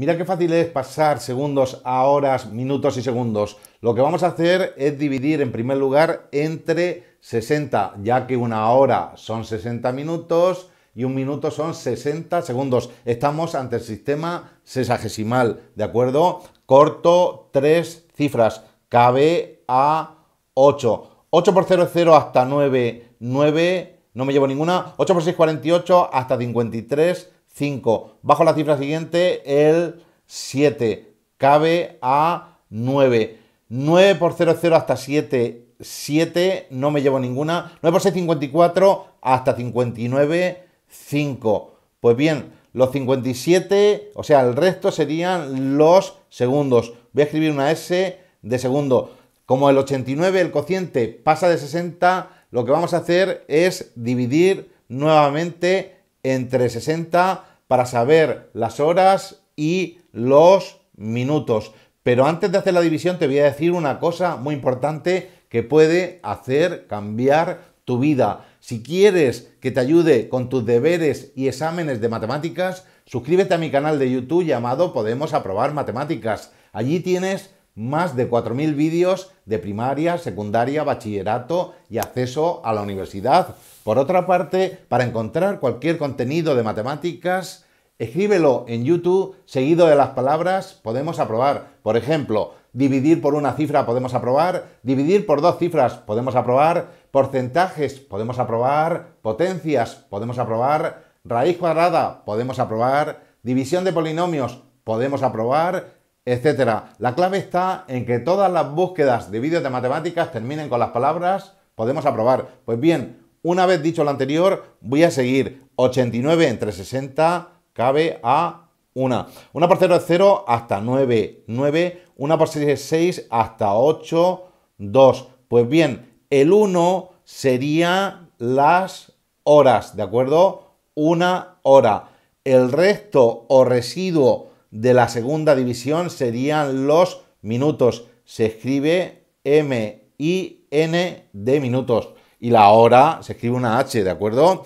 Mira qué fácil es pasar segundos a horas, minutos y segundos. Lo que vamos a hacer es dividir en primer lugar entre 60, ya que una hora son 60 minutos y un minuto son 60 segundos. Estamos ante el sistema sesagesimal, ¿de acuerdo? Corto tres cifras, cabe a 8. 8 por 0 es 0 hasta 9, 9, no me llevo ninguna. 8 por 6, 48 hasta 53, 5. Bajo la cifra siguiente, el 7. Cabe a 9. 9 por 0 0 hasta 7. 7, no me llevo ninguna. 9 por 6, 54 hasta 59, 5. Pues bien, los 57, o sea, el resto serían los segundos. Voy a escribir una S de segundo. Como el 89, el cociente pasa de 60, lo que vamos a hacer es dividir nuevamente entre 60 para saber las horas y los minutos. Pero antes de hacer la división te voy a decir una cosa muy importante que puede hacer cambiar tu vida. Si quieres que te ayude con tus deberes y exámenes de matemáticas, suscríbete a mi canal de YouTube llamado Podemos Aprobar Matemáticas. Allí tienes más de 4.000 vídeos de primaria, secundaria, bachillerato y acceso a la universidad. Por otra parte, para encontrar cualquier contenido de matemáticas, escríbelo en YouTube seguido de las palabras podemos aprobar. Por ejemplo, dividir por una cifra podemos aprobar, dividir por dos cifras podemos aprobar, porcentajes podemos aprobar, potencias podemos aprobar, raíz cuadrada podemos aprobar, división de polinomios podemos aprobar, etcétera. La clave está en que todas las búsquedas de vídeos de matemáticas terminen con las palabras podemos aprobar. Pues bien, una vez dicho lo anterior, voy a seguir. 89 entre 60 cabe a 1. 1 por 0 es 0 hasta 9, 9. 1 por 6 es 6 hasta 8, 2. Pues bien, el 1 sería las horas, ¿de acuerdo? Una hora. El resto o residuo de la segunda división serían los minutos. Se escribe m y n de minutos. Y la hora se escribe una H, ¿de acuerdo?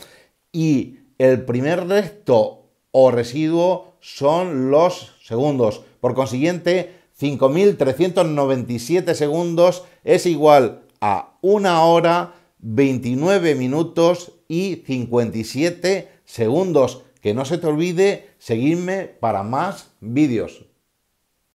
Y el primer resto o residuo son los segundos. Por consiguiente, 5.397 segundos es igual a una hora, 29 minutos y 57 segundos que no se te olvide seguirme para más vídeos.